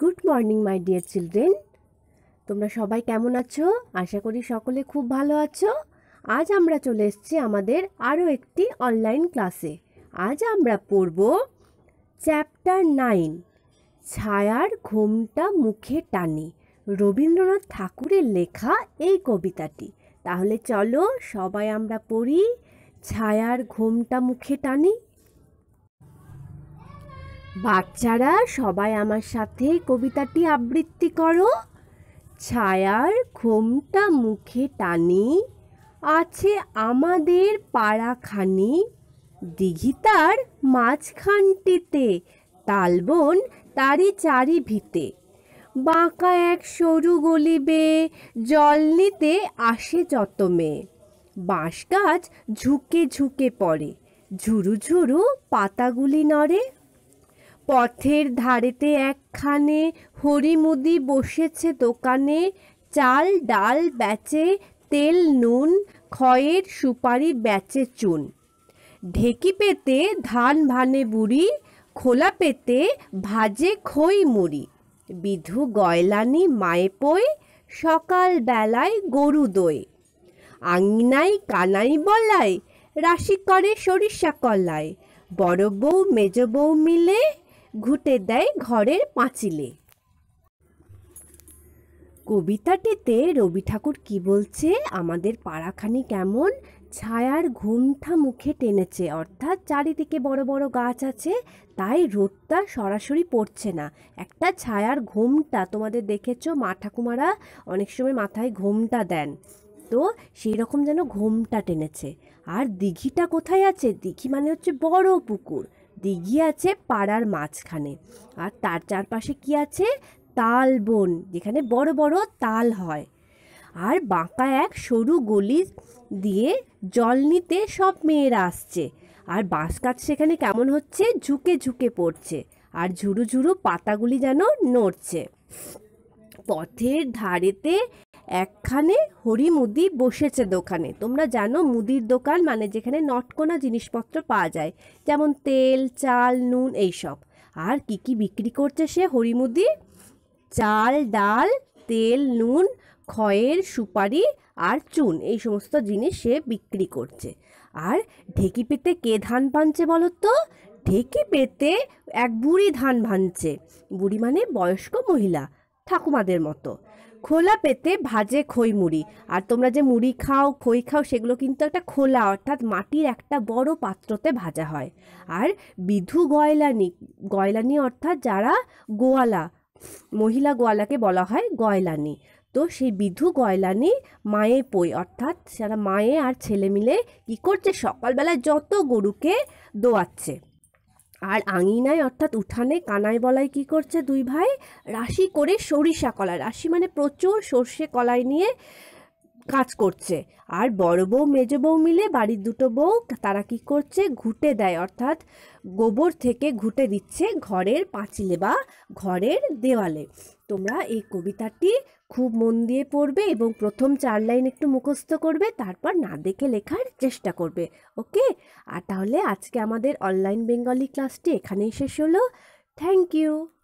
good morning my dear children তোমরা সবাই কেমন আছো আশা করি সকলে খুব ভালো আছো আজ আমরা চলে এসেছি আমাদের আরও একটি অনলাইন ক্লাসে আজ আমরা পড়ব চ্যাপ্টার নাইন ছায়ার ঘোমটা মুখে টানে রবীন্দ্রনাথ ঠাকুরের লেখা এই কবিতাটি তাহলে চলো সবাই আমরা পড়ি ছায়ার ঘোমটা মুখে টানি বাচ্চারা সবাই আমার সাথে কবিতাটি আবৃত্তি করো ছায়ার ঘোমটা মুখে টানি আছে আমাদের পাড়াখানি দিঘিতার মাঝখানটিতে তালবন তারি চারি ভিতে বাঁকা এক সরু গলিবে জল নিতে আসে যত মেয়ে বাঁশ গাছ ঝুঁকে ঝুঁকে পড়ে ঝুরু ঝুরু পাতাগুলি নড়ে পথের ধারেতে একখানে হরিমুদি বসেছে দোকানে চাল ডাল বেচে তেল নুন খয়ের সুপারি বেচে চুন ঢেকি পেতে ধান ভানে বুড়ি খোলা পেতে ভাজে খই মুড়ি বিধু গয়লানি মায়ে পই সকাল বেলায় গরু দই আঙিনাই কানাই বলায় রাশি করে সরিষা কলায় বড় বউ মেজ বউ মিলে ঘুটে দেয় ঘরের পাঁচিলে কবিতাটিতে রবি ঠাকুর কি বলছে আমাদের পাড়াখানি কেমন ছায়ার ঘুমঠা মুখে টেনেছে অর্থাৎ চারিদিকে বড় বড় গাছ আছে তাই রোদটা সরাসরি পড়ছে না একটা ছায়ার ঘুমটা তোমাদের দেখেছো মা ঠাকুমারা অনেক সময় মাথায় ঘুমটা দেন তো সেই রকম যেন ঘুমটা টেনেছে আর দিঘিটা কোথায় আছে দিঘি মানে হচ্ছে বড় পুকুর দিঘি আছে পাড়ার মাঝখানে আর তার চারপাশে কি আছে তাল বন যেখানে বড় বড় তাল হয় আর বাঁকা এক সরু গলি দিয়ে জল নিতে সব মেয়েরা আসছে আর বাঁশ কাঠ সেখানে কেমন হচ্ছে ঝুঁকে ঝুঁকে পড়ছে আর ঝুরু ঝুরু পাতাগুলি যেন নড়ছে পথের ধারেতে একখানে হরি মুদি বসেছে দোকানে তোমরা জানো মুদির দোকান মানে যেখানে নটকোনা জিনিসপত্র পাওয়া যায় যেমন তেল চাল নুন এইসব আর কি কি বিক্রি করছে সে হরি মুদি চাল ডাল তেল নুন খয়ের সুপারি আর চুন এই সমস্ত জিনিস সে বিক্রি করছে আর ঢেকি পেতে কে ধান পানছে বলো তো ঢেকি পেতে এক বুড়ি ধান ভানছে বুড়ি মানে বয়স্ক মহিলা ঠাকুমাদের মতো খোলা পেতে ভাজে খই মুড়ি আর তোমরা যে মুড়ি খাও খই খাও সেগুলো কিন্তু একটা খোলা অর্থাৎ মাটির একটা বড় পাত্রতে ভাজা হয় আর বিধু গয়লানি গয়লানি অর্থাৎ যারা গোয়ালা মহিলা গোয়ালাকে বলা হয় গয়লানি তো সেই বিধু গয়লানি মায়ে পই অর্থাৎ যারা মায়ে আর ছেলে মিলে কী করছে সকালবেলা যত গরুকে দোয়াচ্ছে আর আঙিনায় অর্থাৎ উঠানে কানায় বলায় কি করছে দুই ভাই রাশি করে সরিষা কলা রাশি মানে প্রচুর সর্ষে কলাই নিয়ে কাজ করছে আর বড় বউ মেজ বউ মিলে বাড়ির দুটো বউ তারা কি করছে ঘুটে দেয় অর্থাৎ গোবর থেকে ঘুটে দিচ্ছে ঘরের পাঁচিলে বা ঘরের দেওয়ালে তোমরা এই কবিতাটি খুব মন দিয়ে পড়বে এবং প্রথম চার লাইন একটু মুখস্থ করবে তারপর না দেখে লেখার চেষ্টা করবে ওকে আর তাহলে আজকে আমাদের অনলাইন বেঙ্গলি ক্লাসটি এখানেই শেষ হলো থ্যাংক ইউ